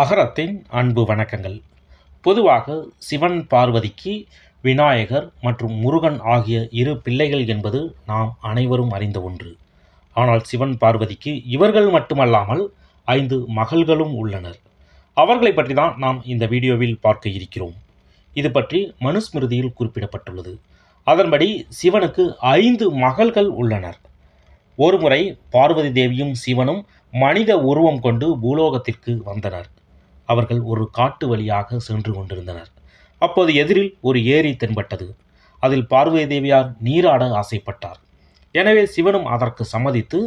அகரத்தின் அன்பு வணக்கங்கள் பொதுவாக சிவன் பார்வதிக்கு விநாயகர் மற்றும் முருகன் ஆகிய இரு பிள்ளைகள் என்பது நாம் அனைவரும் அறிந்த ஒன்று ஆனால் சிவன் பார்வதிக்கு இவர்கள் மட்டுமல்லாமல் ஐந்து மகள்களும் உள்ளனர் அவர்களை பற்றி தான் நாம் இந்த வீடியோவில் பார்க்க இருக்கிறோம் இது பற்றி மனுஸ்மிருதியில் குறிப்பிடப்பட்டுள்ளது அதன்படி சிவனுக்கு ஐந்து மகள்கள் உள்ளனர் ஒருமுறை பார்வதி தேவியும் சிவனும் மனித உருவம் கொண்டு பூலோகத்திற்கு வந்தனர் அவர்கள் ஒரு காட்டு வழியாக சென்று கொண்டிருந்தனர் அப்போது எதிரில் ஒரு ஏரி தென்பட்டது அதில் பார்வதி தேவியார் நீராட ஆசைப்பட்டார் எனவே சிவனும் அதற்கு சம்மதித்து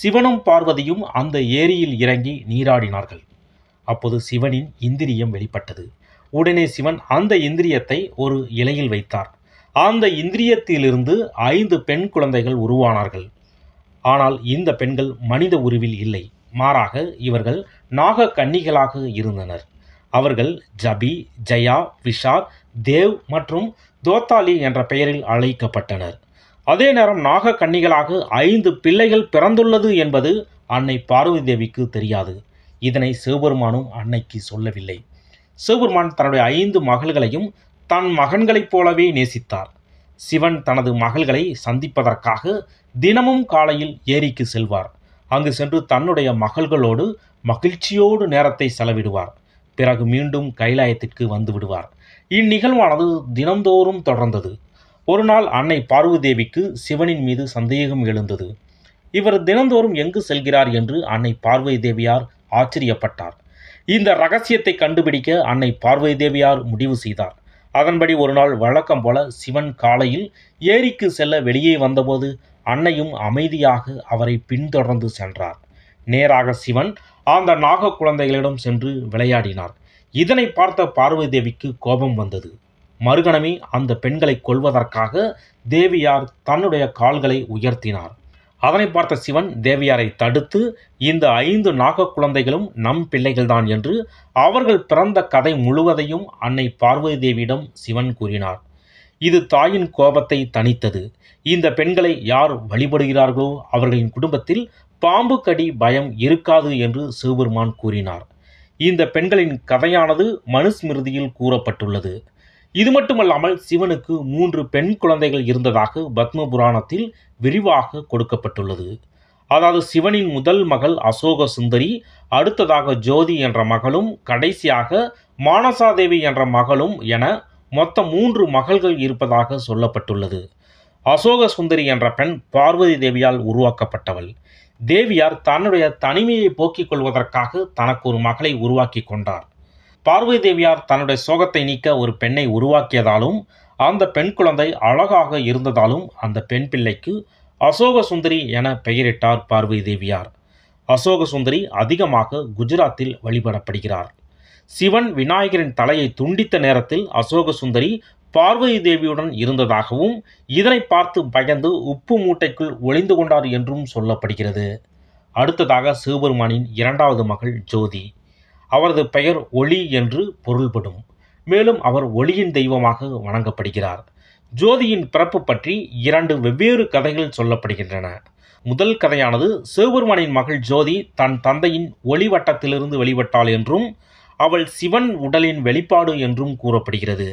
சிவனும் பார்வதியும் அந்த ஏரியில் இறங்கி நீராடினார்கள் அப்போது சிவனின் இந்திரியம் வெளிப்பட்டது உடனே சிவன் அந்த இந்திரியத்தை ஒரு இலையில் வைத்தார் அந்த இந்திரியத்திலிருந்து ஐந்து பெண் குழந்தைகள் உருவானார்கள் ஆனால் இந்த பெண்கள் மனித உருவில் இல்லை மாறாக இவர்கள் நாக கன்னிகளாக இருந்தனர் அவர்கள் ஜபி ஜயா விஷால் தேவ் மற்றும் தோத்தாலி என்ற பெயரில் அழைக்கப்பட்டனர் அதே நேரம் நாக கன்னிகளாக ஐந்து பிள்ளைகள் பிறந்துள்ளது என்பது அன்னை பார்வதி தேவிக்கு தெரியாது இதனை சிவபெருமானும் அன்னைக்கு சொல்லவில்லை சிவபெருமான் தன்னுடைய ஐந்து மகள்களையும் தன் மகன்களைப் போலவே நேசித்தார் சிவன் தனது மகள்களை சந்திப்பதற்காக தினமும் காலையில் ஏரிக்கு செல்வார் அங்கு சென்று தன்னுடைய மகள்களோடு மகிழ்ச்சியோடு நேரத்தை செலவிடுவார் பிறகு மீண்டும் கைலாயத்திற்கு வந்து விடுவார் இந்நிகழ்வானது தினந்தோறும் தொடர்ந்தது ஒரு நாள் அன்னை பார்வதேவிக்கு சிவனின் மீது சந்தேகம் எழுந்தது இவர் தினந்தோறும் எங்கு செல்கிறார் என்று அன்னை பார்வை தேவியார் ஆச்சரியப்பட்டார் இந்த ரகசியத்தை கண்டுபிடிக்க அன்னை பார்வை தேவியார் முடிவு செய்தார் அதன்படி ஒரு நாள் வழக்கம் போல சிவன் காலையில் ஏரிக்கு செல்ல வெளியே வந்தபோது அன்னையும் அமைதியாக அவரை பின்தொடர்ந்து சென்றார் நேராக சிவன் அந்த நாக குழந்தைகளிடம் சென்று விளையாடினார் இதனை பார்த்த பார்வதி தேவிக்கு கோபம் வந்தது மறுகணமே அந்த பெண்களை கொல்வதற்காக தேவியார் தன்னுடைய கால்களை உயர்த்தினார் அதனை பார்த்த சிவன் தேவியாரை தடுத்து இந்த ஐந்து நாக குழந்தைகளும் நம் பிள்ளைகள்தான் என்று அவர்கள் பிறந்த கதை முழுவதையும் அன்னை பார்வதி தேவியிடம் சிவன் கூறினார் இது தாயின் கோபத்தை தணித்தது இந்த பெண்களை யார் வழிபடுகிறார்களோ அவர்களின் குடும்பத்தில் பாம்பு கடி பயம் இருக்காது என்று சிவபெருமான் கூறினார் இந்த பெண்களின் கதையானது மனுஸ்மிருதியில் கூறப்பட்டுள்ளது இது மட்டுமல்லாமல் சிவனுக்கு மூன்று பெண் குழந்தைகள் இருந்ததாக பத்ம புராணத்தில் விரிவாக கொடுக்கப்பட்டுள்ளது அதாவது சிவனின் முதல் மகள் அசோக சுந்தரி அடுத்ததாக ஜோதி என்ற மகளும் கடைசியாக மானசாதேவி என்ற மகளும் என மொத்த மூன்று மகள்கள் இருப்பதாக சொல்லப்பட்டுள்ளது அசோக சுந்தரி என்ற பெண் பார்வதி தேவியால் உருவாக்கப்பட்டவள் தேவியார் தன்னுடைய தனிமையை போக்கிக் கொள்வதற்காக தனக்கு ஒரு மகளை உருவாக்கி கொண்டார் பார்வை தேவியார் தன்னுடைய சோகத்தை நீக்க ஒரு பெண்ணை உருவாக்கியதாலும் அந்த பெண் குழந்தை அழகாக இருந்ததாலும் அந்த பெண் பிள்ளைக்கு அசோக சுந்தரி என பெயரிட்டார் பார்வை தேவியார் அசோக சுந்தரி அதிகமாக குஜராத்தில் வழிபடப்படுகிறார் சிவன் விநாயகரின் தலையை துண்டித்த நேரத்தில் அசோக சுந்தரி பார்வதி தேவியுடன் இருந்ததாகவும் இதனை பார்த்து பயந்து உப்பு மூட்டைக்குள் ஒளிந்து கொண்டார் என்றும் சொல்லப்படுகிறது அடுத்ததாக சிவபெருமானின் இரண்டாவது மகள் ஜோதி அவரது பெயர் ஒளி என்று பொருள்படும் மேலும் அவர் ஒளியின் தெய்வமாக வணங்கப்படுகிறார் ஜோதியின் பிறப்பு பற்றி இரண்டு வெவ்வேறு கதைகள் சொல்லப்படுகின்றன முதல் கதையானது சிவபெருமானின் மகள் ஜோதி தன் தந்தையின் ஒளிவட்டத்திலிருந்து வெளிப்பட்டாள் என்றும் அவள் சிவன் உடலின் வெளிப்பாடு என்றும் கூறப்படுகிறது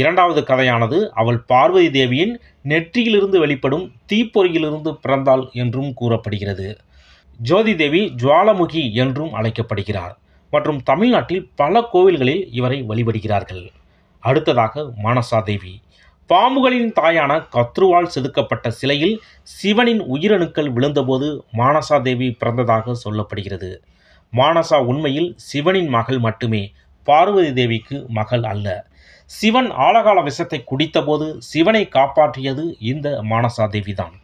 இரண்டாவது கதையானது அவள் பார்வதி தேவியின் நெற்றியிலிருந்து வெளிப்படும் தீப்பொறியிலிருந்து பிறந்தாள் என்றும் கூறப்படுகிறது ஜோதி தேவி ஜுவாலமுகி என்றும் அழைக்கப்படுகிறார் மற்றும் தமிழ்நாட்டில் பல கோவில்களில் இவரை வழிபடுகிறார்கள் அடுத்ததாக மானசா தேவி பாம்புகளின் தாயான கத்ருவால் செதுக்கப்பட்ட சிலையில் சிவனின் உயிரணுக்கள் விழுந்தபோது மானசா தேவி பிறந்ததாக சொல்லப்படுகிறது மானசா உண்மையில் சிவனின் மகள் மட்டுமே பார்வதி தேவிக்கு மகள் அல்ல சிவன் ஆழகால விஷத்தை குடித்தபோது சிவனை காப்பாற்றியது இந்த மானசா தேவிதான்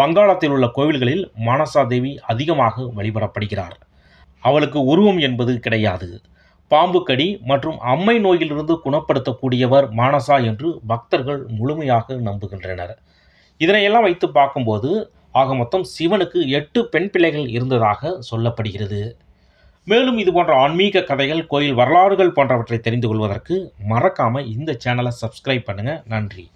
வங்காளத்தில் உள்ள கோவில்களில் மானசா தேவி அதிகமாக வழிபடப்படுகிறார் அவளுக்கு உருவம் என்பது கிடையாது பாம்புக்கடி மற்றும் அம்மை நோயிலிருந்து குணப்படுத்தக்கூடியவர் மானசா என்று பக்தர்கள் முழுமையாக நம்புகின்றனர் இதனையெல்லாம் வைத்து பார்க்கும்போது ஆக மொத்தம் சிவனுக்கு எட்டு பெண் பிள்ளைகள் இருந்ததாக சொல்லப்படுகிறது மேலும் இது போன்ற ஆன்மீக கதைகள் கோயில் வரலாறுகள் போன்றவற்றை தெரிந்து கொள்வதற்கு மறக்காமல் இந்த சேனலை சப்ஸ்கிரைப் பண்ணுங்கள் நன்றி